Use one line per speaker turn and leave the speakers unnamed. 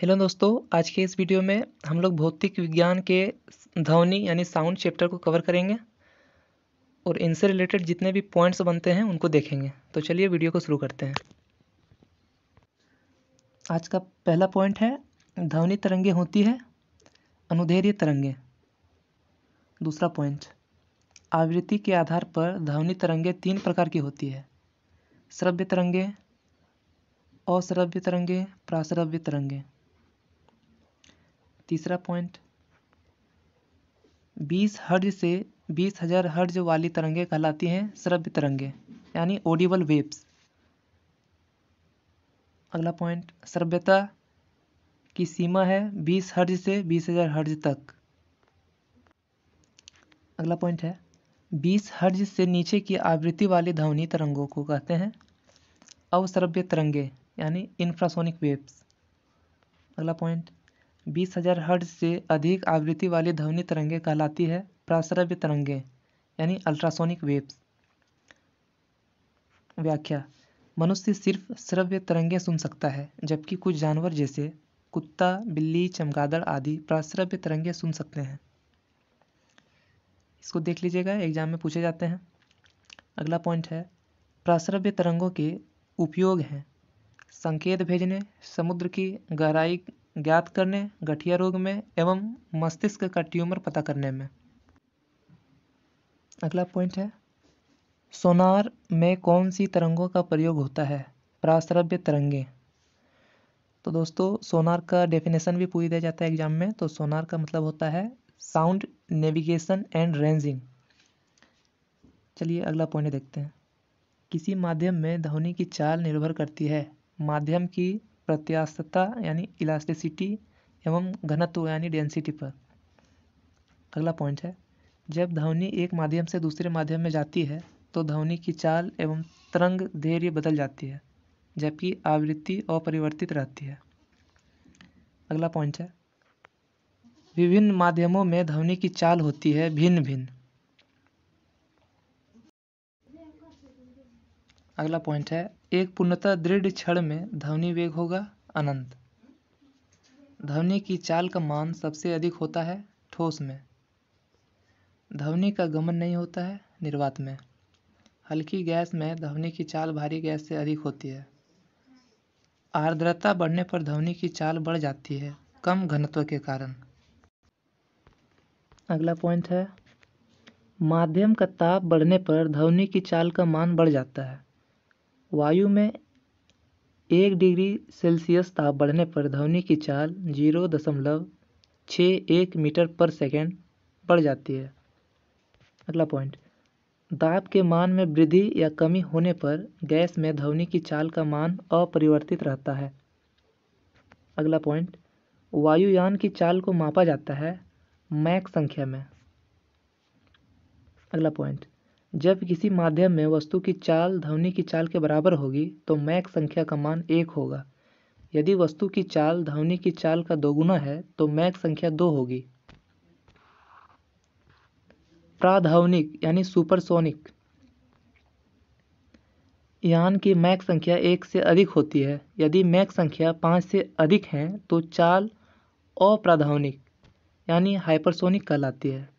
hello दोस्तों आज के इस वीडियो में हम लोग भौतिक विज्ञान के ध्वनि यानी साउंड चैप्टर को कवर करेंगे और इनसे रिलेटेड जितने भी पॉइंट्स बनते हैं उनको देखेंगे तो चलिए वीडियो को शुरू करते हैं आज का पहला पॉइंट है ध्वनि तरंगे होती है अनुधेर्य तरंगे दूसरा पॉइंट आवृत्ति के आधार पर ध्वनि तरंगे तीन प्रकार की होती है श्रव्य तरंगे अश्रव्य तरंगे प्राश्रव्य तरंगे तीसरा पॉइंट बीस हर्ज से बीस हजार हर्ज वाली तरंगे कहलाती हैं श्रव्य तरंगे यानी ऑडिबल वेव्स अगला पॉइंट श्रव्यता की सीमा है बीस हर्ज से बीस हजार हर्ज तक अगला पॉइंट है बीस हर्ज से नीचे की आवृत्ति वाली ध्वनि तरंगों को कहते हैं अवश्रव्य तरंगे यानी इंफ्रासोनिक वेव्स अगला पॉइंट बीस हज़ार हर्ट्ज से अधिक आवृत्ति वाली ध्वनि तरंगे कहलाती है प्रसरव्य तरंगें यानी अल्ट्रासोनिक वेव्स व्याख्या मनुष्य सिर्फ श्रव्य तरंगें सुन सकता है जबकि कुछ जानवर जैसे कुत्ता बिल्ली चमगादड़ आदि प्रश्रव्य तरंगे सुन सकते हैं इसको देख लीजिएगा एग्जाम में पूछे जाते हैं अगला पॉइंट है प्राश्रव्य तरंगों के उपयोग हैं संकेत भेजने समुद्र की गहराई ज्ञात करने गठिया रोग में एवं मस्तिष्क का ट्यूमर पता करने में अगला पॉइंट है सोनार में कौन सी तरंगों का प्रयोग होता है प्राश्रव्य तरंगे तो दोस्तों सोनार का डेफिनेशन भी पूरी दिया जाता है एग्जाम में तो सोनार का मतलब होता है साउंड नेविगेशन एंड रेंजिंग चलिए अगला पॉइंट देखते हैं किसी माध्यम में ध्वनि की चाल निर्भर करती है माध्यम की प्रत्यास्तता यानी इलास्टिसिटी एवं घनत्व यानी डेंसिटी पर अगला पॉइंट है जब ध्वनि एक माध्यम से दूसरे माध्यम में जाती है तो ध्वनि की चाल एवं तरंग धैर्य बदल जाती है जबकि आवृत्ति अपरिवर्तित रहती है अगला पॉइंट है विभिन्न माध्यमों में ध्वनि की चाल होती है भिन्न भिन्न अगला पॉइंट है एक पूर्णतः दृढ़ क्षण में ध्वनि वेग होगा अनंत ध्वनि की चाल का मान सबसे अधिक होता है ठोस में ध्वनि का गमन नहीं होता है निर्वात में हल्की गैस में ध्वनि की चाल भारी गैस से अधिक होती है आर्द्रता बढ़ने पर ध्वनि की चाल बढ़ जाती है कम घनत्व के कारण अगला पॉइंट है माध्यम का ताप बढ़ने पर ध्वनि की चाल का मान बढ़ जाता है वायु में एक डिग्री सेल्सियस ताप बढ़ने पर ध्वनि की चाल जीरो दशमलव छः एक मीटर पर सेकेंड बढ़ जाती है अगला पॉइंट दाब के मान में वृद्धि या कमी होने पर गैस में ध्वनि की चाल का मान अपरिवर्तित रहता है अगला पॉइंट वायुयान की चाल को मापा जाता है मैक संख्या में अगला पॉइंट जब किसी माध्यम में वस्तु की चाल ध्वनि की चाल के बराबर होगी तो मैक संख्या का मान एक होगा यदि वस्तु की चाल ध्वनि की चाल का दोगुना है तो मैक संख्या दो होगी प्राधावनिक यानी सुपरसोनिक यान की मैक संख्या एक से अधिक होती है यदि मैक संख्या पाँच से अधिक है तो चाल अप्राधावनिक यानी हाइपरसोनिक कहलाती है